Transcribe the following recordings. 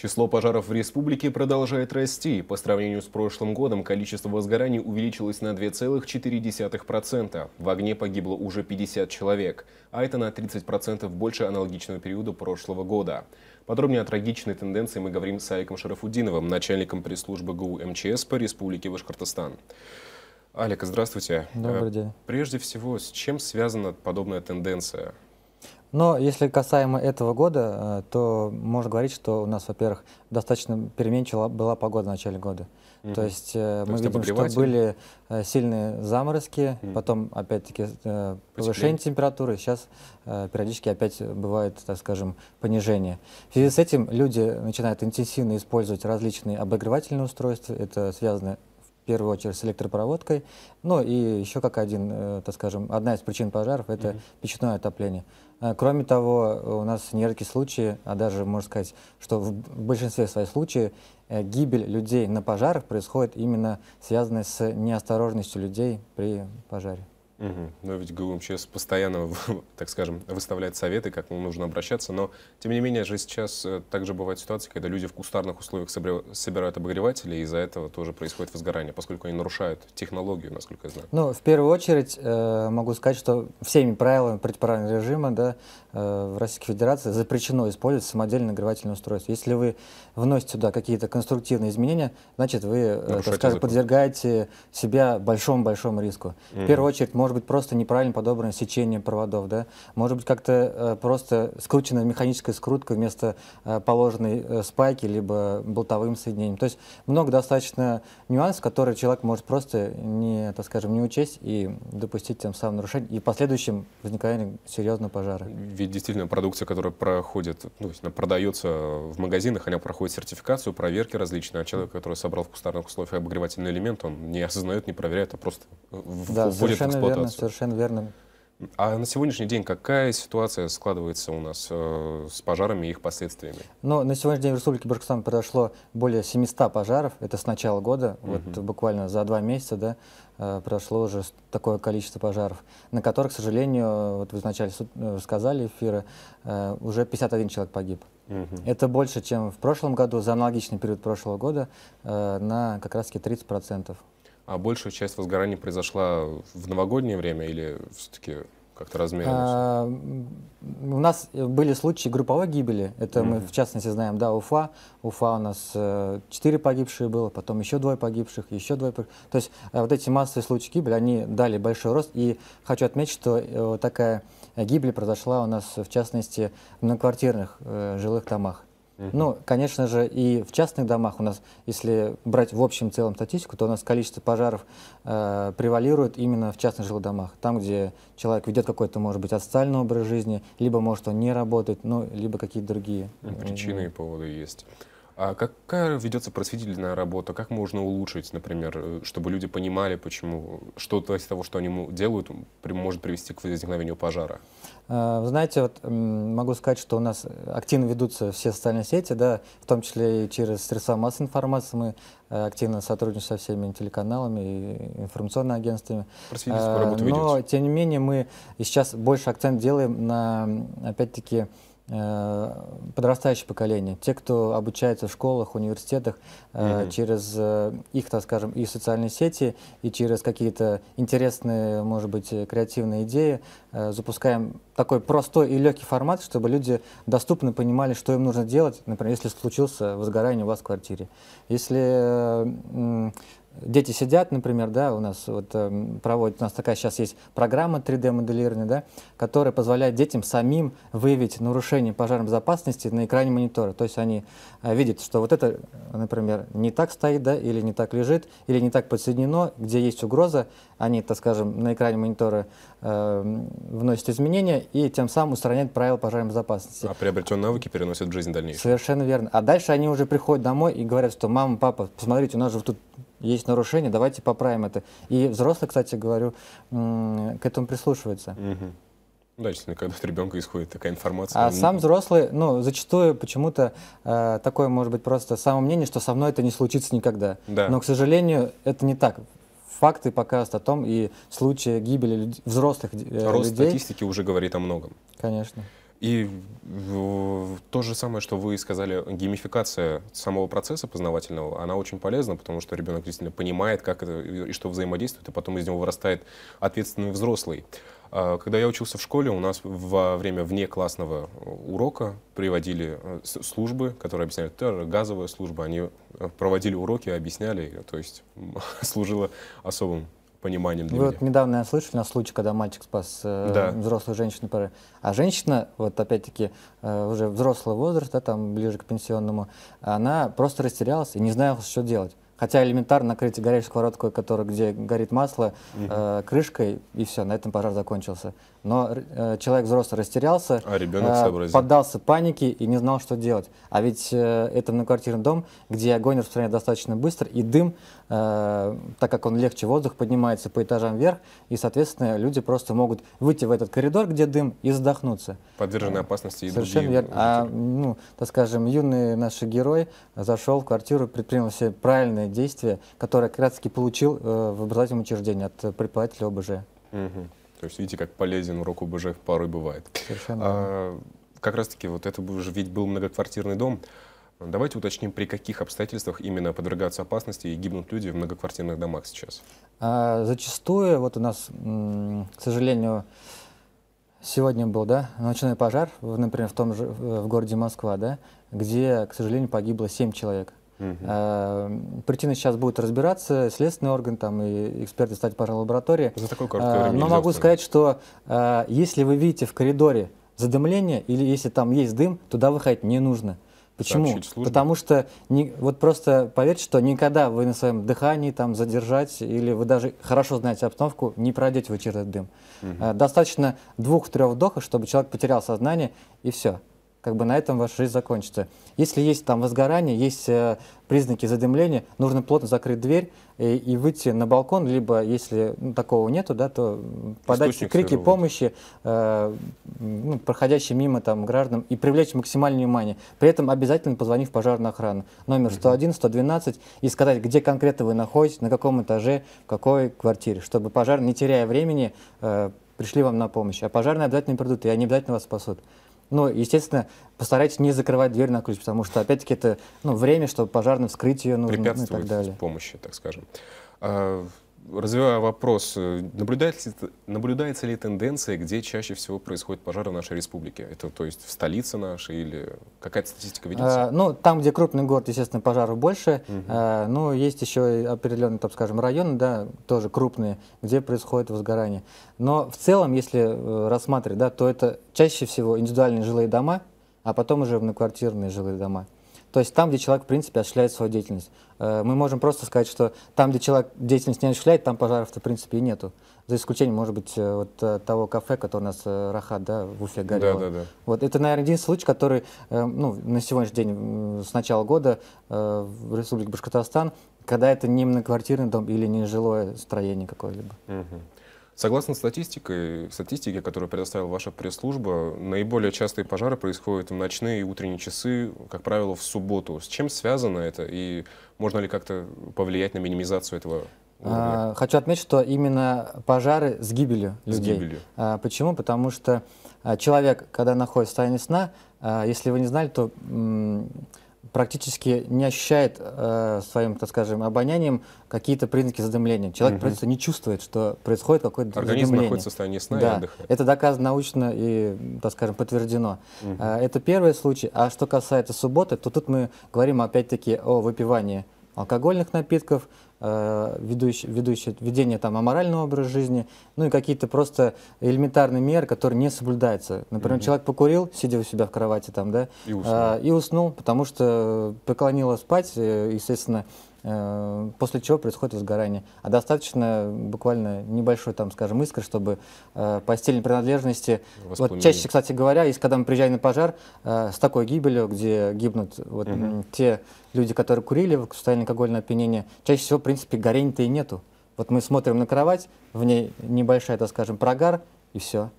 Число пожаров в республике продолжает расти. По сравнению с прошлым годом количество возгораний увеличилось на 2,4%. В огне погибло уже 50 человек, а это на 30% больше аналогичного периода прошлого года. Подробнее о трагичной тенденции мы говорим с Айком Шарафудиновым, начальником пресс-службы ГУ МЧС по республике Башкортостан. Алик, здравствуйте. Добрый э, день. Прежде всего, с чем связана подобная тенденция? Но если касаемо этого года, э, то можно говорить, что у нас, во-первых, достаточно переменчива была погода в начале года. Mm-hmm. То есть э, то мы видим, что были э, сильные заморозки, mm-hmm. потом опять-таки э, повышение температуры, сейчас периодически опять бывает, так скажем, понижение. В связи с этим люди начинают интенсивно использовать различные обогревательные устройства, это связано первую очередь с электропроводкой. Ну и еще как один, э, так скажем, одна из причин пожаров – это mm -hmm. печное отопление. А, кроме того, у нас не случаи, а даже можно сказать, что в большинстве своих случаев э, гибель людей на пожарах происходит именно связанная с неосторожностью людей при пожаре. Угу. Но ведь ГУМЧС постоянно, так скажем, выставляет советы, как нужно обращаться. Но, тем не менее, же сейчас э, также бывают ситуации, когда люди в кустарных условиях собирают обогреватели, и из-за этого тоже происходит возгорание, поскольку они нарушают технологию, насколько я знаю. Ну, в первую очередь, э, могу сказать, что всеми правилами противоправного режима да, э, в Российской Федерации запрещено использовать самодельное нагревательное устройство. Если вы вносите сюда какие-то конструктивные изменения, значит, вы, э, так скажем, подвергаете себя большому-большому риску. Угу. В первую очередь, может быть просто неправильно подобрано сечение проводов, да, может быть как-то э, просто скручена механическая скрутка вместо э, положенной э, спайки либо болтовым соединением. То есть много достаточно нюансов, которые человек может просто не, так скажем, не учесть и допустить тем самым нарушение и в последующем возникание серьезного пожара. Ведь действительно продукция, которая проходит, ну, продается в магазинах, она проходит сертификацию, проверки различные, а человек, который собрал в кустарных условиях обогревательный элемент, он не осознает, не проверяет, а просто да, вводит в эксплуатацию верно, совершенно верно. А на сегодняшний день какая ситуация складывается у нас э, с пожарами и их последствиями? Ну, на сегодняшний день в Республике Башкортостан произошло более 700 пожаров. Это с начала года. Угу. Вот буквально за два месяца да, э, прошло уже такое количество пожаров, на которых, к сожалению, вот вы вначале э, сказали эфира, э, уже 51 человек погиб. Угу. Это больше, чем в прошлом году, за аналогичный период прошлого года, э, на как раз-таки 30%. А большая часть возгораний произошла в новогоднее время или все-таки как-то размерилось? А, у нас были случаи групповой гибели. Это мы, в частности, знаем, да, Уфа. Уфа у нас э, четыре погибшие было, потом еще двое погибших, еще двое погибших. То есть э, вот эти массовые случаи гибели, они дали большой рост. И хочу отметить, что э, такая гибель произошла у нас, в частности, на квартирных жилых домах. Ну, конечно же, и в частных домах у нас, если брать в общем целом статистику, то у нас количество пожаров э, превалирует именно в частных жилых домах. Там, где человек ведет какой-то, может быть, асоциальный образ жизни, либо, может, он не работает, ну, либо какие-то другие. Причины и поводы есть. А какая ведется просветительная работа? Как можно улучшить, например, э, чтобы люди понимали, почему что-то из того, что они делают, может привести к возникновению пожара? Э, вы знаете, вот могу сказать, что у нас активно ведутся все социальные сети, да, в том числе и через средства массовой информации. Мы э, активно сотрудничаем со всеми телеканалами и информационными агентствами. Просветительскую работу ведете. Но, тем не менее, мы сейчас больше акцент делаем на, опять-таки, Э, подрастающее поколение, те, кто обучается в школах, университетах, Mm -hmm. через э, их, так скажем, и социальные сети, и через какие-то интересные, может быть, креативные идеи запускаем такой простой и легкий формат, чтобы люди доступно понимали, что им нужно делать, например, если случился возгорание у вас в квартире. Если дети сидят, например, да, у нас вот эм, проводит, у нас такая сейчас есть программа 3D-моделирования, да, которая позволяет детям самим выявить нарушение пожарной безопасности на экране монитора. То есть они э, видят, что вот это, например, не так стоит, да, или не так лежит, или не так подсоединено, где есть угроза, они, так скажем, на экране монитора э, вносят изменения, и тем самым устраняет правила пожарной безопасности. А приобретенные навыки переносят в жизнь дальнейшую. Совершенно верно. А дальше они уже приходят домой и говорят, что мама, папа, посмотрите, у нас же тут есть нарушение, давайте поправим это. И взрослые, кстати, говорю, к этому прислушиваются. Угу. Да, когда от ребенка исходит такая информация. А он... сам взрослый, ну, зачастую почему-то э, такое может быть просто самое мнение, что со мной это не случится никогда. Да. Но, к сожалению, это не так факты показывают о том, и случаи гибели люд... взрослых э, Рост людей... Рост статистики уже говорит о многом. Конечно. И то же самое, что вы сказали, геймификация самого процесса познавательного, она очень полезна, потому что ребенок действительно понимает, как это и что взаимодействует, и потом из него вырастает ответственный взрослый. А, когда я учился в школе, у нас во время вне классного урока приводили э, службы, которые объясняли, это газовая служба, они э, проводили уроки, объясняли, то есть служила особым пониманием для Вы меня. вот недавно слышали на случай, когда мальчик спас э, да. взрослую женщину А женщина, вот опять-таки, э, уже взрослый возраст, да, там ближе к пенсионному, она просто растерялась и не знала, что делать. Хотя элементарно накрыть горячую сковородку, которая, где горит масло, угу. э, крышкой, и все, на этом пожар закончился. Но э, человек взрослый растерялся, а ребенок э, поддался панике и не знал, что делать. А ведь э, это многоквартирный дом, где огонь распространяется достаточно быстро, и дым, э, так как он легче воздух, поднимается по этажам вверх, и, соответственно, люди просто могут выйти в этот коридор, где дым, и задохнуться. Подвержены э, опасности и Совершенно другие верно. А, ну, так скажем, юный наш герой зашел в квартиру, предпринял все правильные действия, которые как раз-таки получил э, в образовательном учреждении от преподавателя ОБЖ. Угу. То есть видите, как полезен урок ОБЖ порой бывает. Совершенно. А, как раз-таки вот это уже ведь был многоквартирный дом. Давайте уточним, при каких обстоятельствах именно подвергаются опасности и гибнут люди в многоквартирных домах сейчас. А, зачастую, вот у нас, к сожалению, сегодня был да, ночной пожар, например, в том же в городе Москва, да, где, к сожалению, погибло 7 человек. Угу. Э, Причина сейчас будет разбираться, следственный орган там и эксперты стать по лаборатории. За такое э, короткое время Но могу сказать, что э, если вы видите в коридоре задымление или если там есть дым, туда выходить не нужно. Почему? Потому что не, вот просто поверьте, что никогда вы на своем дыхании там задержать или вы даже хорошо знаете обстановку, не пройдете вы через этот дым. Угу. Достаточно двух-трех вдохов, чтобы человек потерял сознание и все как бы на этом ваша жизнь закончится. Если есть там возгорание, есть э, признаки задымления, нужно плотно закрыть дверь и, и выйти на балкон, либо если ну, такого нету, да, то подать Источник крики сырого. помощи э, ну, проходящим мимо там гражданам и привлечь максимальное внимание. При этом обязательно позвонив в пожарную охрану номер 101, 112 и сказать, где конкретно вы находитесь, на каком этаже, в какой квартире, чтобы пожар, не теряя времени, э, пришли вам на помощь. А пожарные обязательно придут, и они обязательно вас спасут. Но, естественно, постарайтесь не закрывать дверь на ключ, потому что, опять-таки, это ну, время, чтобы пожарно вскрыть ее нужно. ну, и так далее. помощи, так скажем. А, развивая вопрос, э, наблюдается, наблюдается ли тенденция, где чаще всего происходят пожары в нашей республике? Это, то есть, в столице нашей или какая-то статистика э, видится? А, ну, там, где крупный город, естественно, пожаров больше. Угу. А, ну, есть еще определенные, там, скажем, районы, да, тоже крупные, где происходит возгорание. Но в целом, если рассматривать, да, то это чаще всего индивидуальные жилые дома, а потом уже многоквартирные жилые дома. То есть там, где человек, в принципе, осуществляет свою деятельность. Э, мы можем просто сказать, что там, где человек деятельность не осуществляет, там пожаров-то, в принципе, и нету. За исключением, может быть, э, вот э, того кафе, которое у нас Рахат, да, в Уфе горело. Да, да, да. Вот это, наверное, единственный случай, который, ну, на сегодняшний день, с начала года в Республике Башкортостан, когда это не многоквартирный дом или не жилое строение какое-либо. Угу. Согласно статистике, статистике, которую предоставила ваша пресс-служба, наиболее частые пожары происходят в ночные и утренние часы, как правило, в субботу. С чем связано это и можно ли как-то повлиять на минимизацию этого а, хочу отметить, что именно пожары с гибелью людей. С гибелью. А, почему? Потому что а, человек, когда находится в состоянии сна, а, если вы не знали, то практически не ощущает э, своим, так скажем, обонянием какие-то признаки задымления. Человек угу. просто не чувствует, что происходит какое-то Организм задымление. находится в состоянии сна да. и отдыха. Это доказано научно и, так скажем, подтверждено. Угу. Э, это первый случай. А что касается субботы, то тут мы говорим опять-таки о выпивании алкогольных напитков, ведущее, э, ведущее, ведение там аморального образа жизни, ну и какие-то просто элементарные меры, которые не соблюдаются. Например, Mm -hmm. человек покурил, сидя у себя в кровати там, да, и уснул, э, и уснул потому что э, преклонило спать, естественно, Э, после чего происходит возгорание. А достаточно буквально небольшой, там, скажем, искры, чтобы э, постельные принадлежности... Вот чаще, кстати говоря, если когда мы приезжаем на пожар, э, с такой гибелью, где гибнут вот, угу. те люди, которые курили в состоянии алкогольного опьянения, чаще всего, в принципе, горения-то и нету. Вот мы смотрим на кровать, в ней небольшая, так скажем, прогар, и все.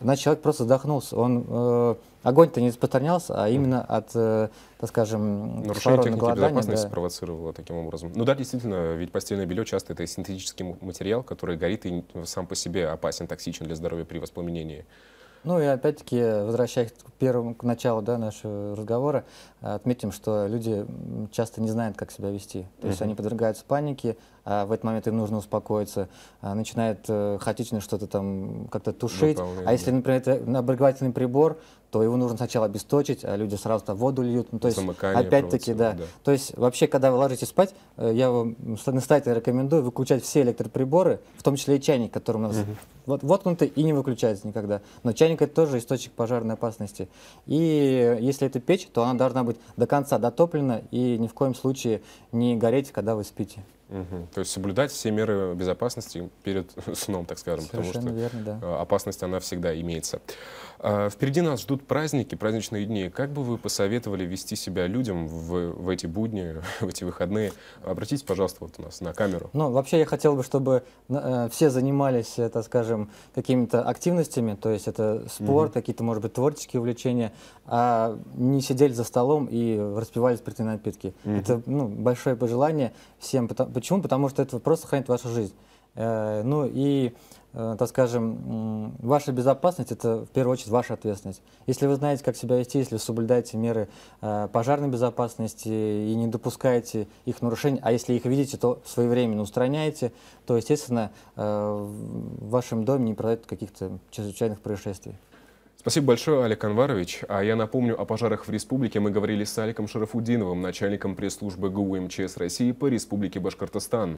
Значит, человек просто вздохнулся. Он э, Огонь-то не распространялся, а именно от, э, так скажем, нарушения техники безопасности да. спровоцировало таким образом. Ну да, действительно, ведь постельное белье часто это синтетический материал, который горит и сам по себе опасен, токсичен для здоровья при воспламенении. Ну и опять-таки, возвращаясь к первому, к началу да, нашего разговора, отметим, что люди часто не знают, как себя вести. То mm -hmm. есть они подвергаются панике, а в этот момент им нужно успокоиться, а начинает э, хаотично что-то там как-то тушить. Дополнение. А если, например, это обогревательный прибор, то его нужно сначала обесточить, а люди сразу там воду льют. Ну, то есть, опять-таки, да. да. То есть, вообще, когда вы ложитесь спать, э, я вам настоятельно рекомендую выключать все электроприборы, в том числе и чайник, который у нас угу. вот, воткнутый и не выключается никогда. Но чайник это тоже источник пожарной опасности. И если это печь, то она должна быть до конца дотоплена и ни в коем случае не гореть, когда вы спите. Угу. То есть соблюдать все меры безопасности перед сном, так скажем, Совершенно потому что верно, да. Э, опасность она всегда имеется. А, впереди нас ждут праздники, праздничные дни. Как бы вы посоветовали вести себя людям в, в эти будни, в эти выходные? Обратитесь, пожалуйста, вот у нас на камеру. Ну, вообще я хотел бы, чтобы э, все занимались, э, так скажем, какими-то активностями, то есть это спорт, угу. какие-то, может быть, творческие увлечения, а не сидели за столом и распивали спиртные напитки. Угу. Это ну, большое пожелание всем, потому Почему? Потому что этот вопрос сохранит вашу жизнь. Э, ну и, э, так скажем, ваша безопасность – это в первую очередь ваша ответственность. Если вы знаете, как себя вести, если вы соблюдаете меры э, пожарной безопасности и не допускаете их нарушений, а если их видите, то своевременно устраняете, то, естественно, в вашем доме не произойдет каких-то чрезвычайных происшествий. Спасибо большое, Алик Анварович. А я напомню, о пожарах в республике мы говорили с Аликом Шарафудиновым, начальником пресс-службы ГУ МЧС России по республике Башкортостан.